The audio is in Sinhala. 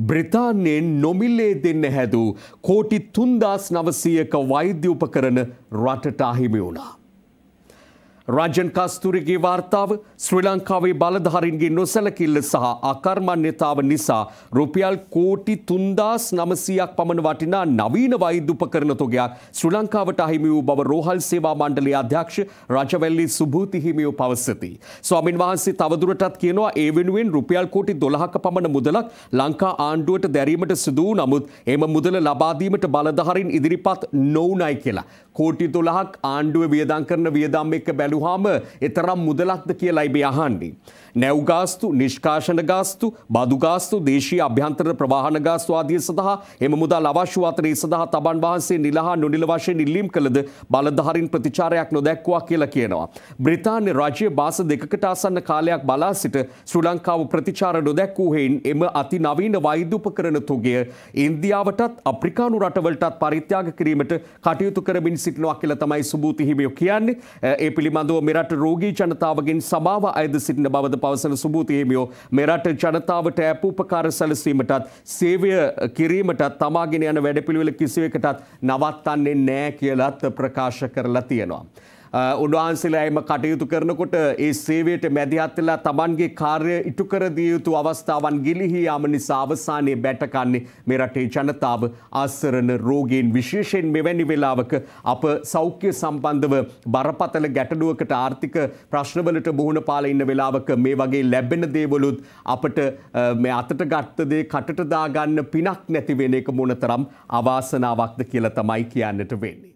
බ්‍රතාන්යෙන් නොමිල්ලේ දෙන්න හැදූ කෝටි තුන්දස් නවසයක වෛද්‍ය උපකරන රටටාහිමි වුණා. රජන් කස්තුරගේ වාර්තාව ශ්‍රී ලංකාවේ බලධාරින්ගේ නොසැලකිල්ල සහ අකර්මණ්‍යතාව නිසා රුපියල් කෝටි තුන්දස් නමසයක් පමණ වටිනා නවීන වෛද්‍යපකරණ තොගයක් ශ්‍රී ලංකාවට අහිමි වූ බව රෝහල් සේවා මණ්ඩලයේ අධ්‍යක්ෂ රජවැල්ලි සුභූති හිමියෝ පවසති. ස්වාමින් වහන්සේ තවදුරටත් කියනවා ඒ වෙනුවෙන් රුපියල් කෝටි 12ක පමණ මුදලක් ලංකා ආණ්ඩුවට දැරීමට සිදු වූ නමුත් එම මුදල ලබා දීමට බලධාරින් ඉදිරිපත් නොවුණයි කියලා. කෝටි දොළහක් ආණ්ඩුව වියදං කරන වියදම් එක බැලුහාම එතරම් මුදලක්ද කියලයි මේ අහන්නේ. නැව්ගාස්තු, නිෂ්කාශන ගාස්තු, බදු ගාස්තු, දේශීය අභ්‍යන්තර ප්‍රවාහන ගාස්තු ආදිය සඳහා එම මුදල් අවශ්‍ය අතර ඒ සඳහා තබන් වහන්සේ නිලහා නොනිල වශයෙන් ඉල්ලීම් කළද බලධාරීන් ප්‍රතිචාරයක් නොදැක්වා කියලා කියනවා. බ්‍රිතාන්‍ය රජය මාස දෙකකට ආසන්න කාලයක් බලා සිට ශ්‍රී ලංකාව ප්‍රතිචාර නොදැක්වූ හේයින් එම අති නවීන වෛද්‍ය උපකරණ තුගය ඉන්දියාවටත් අප්‍රිකානු රටවලටත් පරිත්‍යාග කිරීමට කටයුතු කරමින් සිටිනවා කියල තමයි සුභූතිහිමියෝ කියන්නේ ඒ පිළිබඳව මෙරට රෝගී ජනතාවගෙන් සමාව අයද සිටින බවද පවසන සුභූතිහිමියෝ මෙරට ජනතාවට ඇපූපකාර සැලසීමටත් සේවය කිරීමටත් තමාගෙන යන වැඩපිළිවෙල කිසිවකටත් නවත්තන්නේ නෑ කියලත් ප්‍රකාශ කරලා තියෙනවා. Uh, උන්වහන්සේලායම කටයුතු කරනකොට ඒ සේවයට මැදිහත්වෙලා තමන්ගේ කාර්ය ඉටු කරදිය යුතු අවස්ථාවන් ගිලිහි යාම නිසා අවසානයේ බැටකන්නේ මේ රටේ ජනතාව ආසරණ රෝගීන් විශේෂයෙන් මෙවැනි වෙලාවක අප සෞඛ්‍ය සම්බන්ධව බරපතල ගැටලුවකට ආර්ථික ප්‍රශ්නවලට බොහුණ පාල ඉන්න වෙලාවක මේ වගේ ලැබෙන දේවලුත් අපට uh, මේ අතට ගත්ත දේ කටට දාගන්න පිනක් නැතිවෙන එක මොනතරම් අවාසනාවක්ද කියලා තමයි කියන්නට වෙන්නේ.